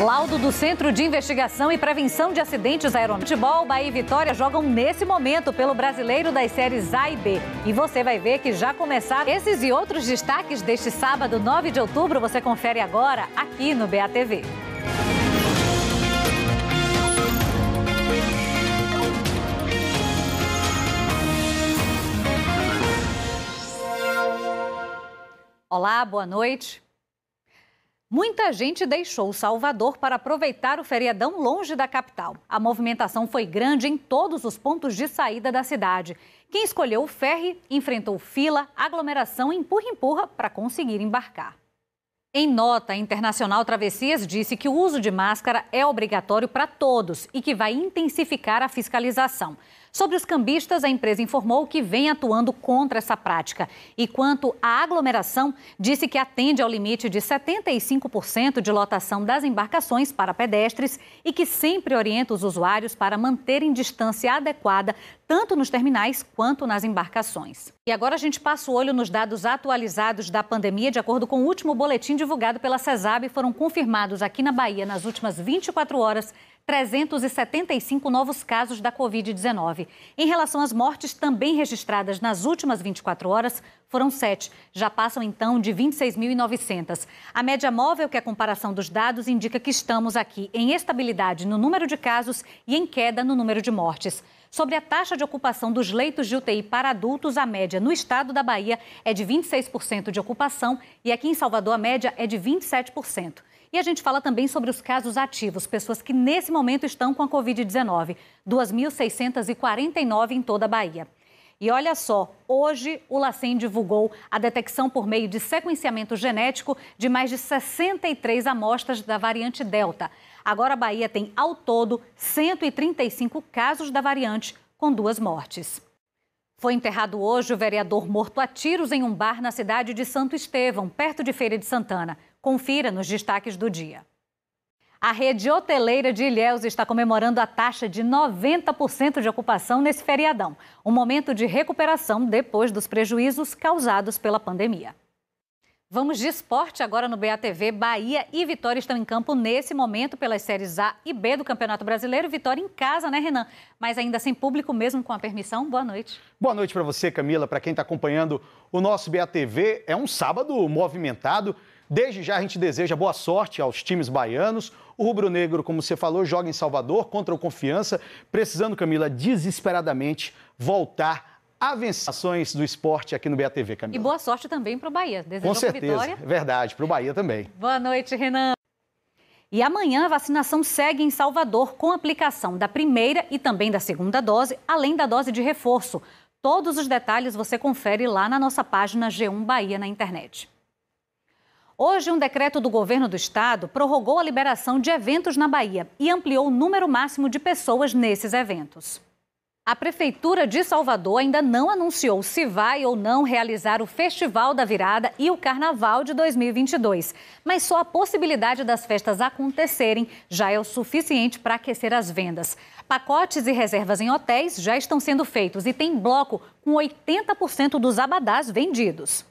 Laudo do Centro de Investigação e Prevenção de Acidentes Aeronáuticos. Bahia e Vitória jogam nesse momento pelo Brasileiro das séries A e B. E você vai ver que já começaram esses e outros destaques deste sábado, 9 de outubro. Você confere agora aqui no BATV. Olá, boa noite. Muita gente deixou Salvador para aproveitar o feriadão longe da capital. A movimentação foi grande em todos os pontos de saída da cidade. Quem escolheu o ferry enfrentou fila, aglomeração e empurra-empurra para conseguir embarcar. Em nota, a Internacional Travessias disse que o uso de máscara é obrigatório para todos e que vai intensificar a fiscalização. Sobre os cambistas, a empresa informou que vem atuando contra essa prática. E quanto à aglomeração, disse que atende ao limite de 75% de lotação das embarcações para pedestres e que sempre orienta os usuários para manterem distância adequada, tanto nos terminais quanto nas embarcações. E agora a gente passa o olho nos dados atualizados da pandemia. De acordo com o último boletim divulgado pela CESAB, foram confirmados aqui na Bahia nas últimas 24 horas 375 novos casos da Covid-19. Em relação às mortes também registradas nas últimas 24 horas, foram sete. Já passam então de 26.900. A média móvel, que é a comparação dos dados, indica que estamos aqui em estabilidade no número de casos e em queda no número de mortes. Sobre a taxa de ocupação dos leitos de UTI para adultos, a média no estado da Bahia é de 26% de ocupação e aqui em Salvador a média é de 27%. E a gente fala também sobre os casos ativos, pessoas que nesse momento estão com a Covid-19, 2.649 em toda a Bahia. E olha só, hoje o LACEN divulgou a detecção por meio de sequenciamento genético de mais de 63 amostras da variante Delta. Agora a Bahia tem ao todo 135 casos da variante, com duas mortes. Foi enterrado hoje o vereador morto a tiros em um bar na cidade de Santo Estevão, perto de Feira de Santana. Confira nos destaques do dia. A rede hoteleira de Ilhéus está comemorando a taxa de 90% de ocupação nesse feriadão, um momento de recuperação depois dos prejuízos causados pela pandemia. Vamos de esporte agora no BATV. Bahia e Vitória estão em campo nesse momento pelas séries A e B do Campeonato Brasileiro. Vitória em casa, né, Renan? Mas ainda sem público, mesmo com a permissão. Boa noite. Boa noite para você, Camila, para quem está acompanhando o nosso BATV. É um sábado movimentado. Desde já a gente deseja boa sorte aos times baianos. O Rubro Negro, como você falou, joga em Salvador contra o Confiança, precisando, Camila, desesperadamente voltar a vençações do esporte aqui no BATV, Camila. E boa sorte também para o Bahia. desejo Com certeza, vitória. É verdade, para o Bahia também. Boa noite, Renan. E amanhã a vacinação segue em Salvador com aplicação da primeira e também da segunda dose, além da dose de reforço. Todos os detalhes você confere lá na nossa página G1 Bahia na internet. Hoje, um decreto do governo do estado prorrogou a liberação de eventos na Bahia e ampliou o número máximo de pessoas nesses eventos. A Prefeitura de Salvador ainda não anunciou se vai ou não realizar o Festival da Virada e o Carnaval de 2022. Mas só a possibilidade das festas acontecerem já é o suficiente para aquecer as vendas. Pacotes e reservas em hotéis já estão sendo feitos e tem bloco com 80% dos abadás vendidos.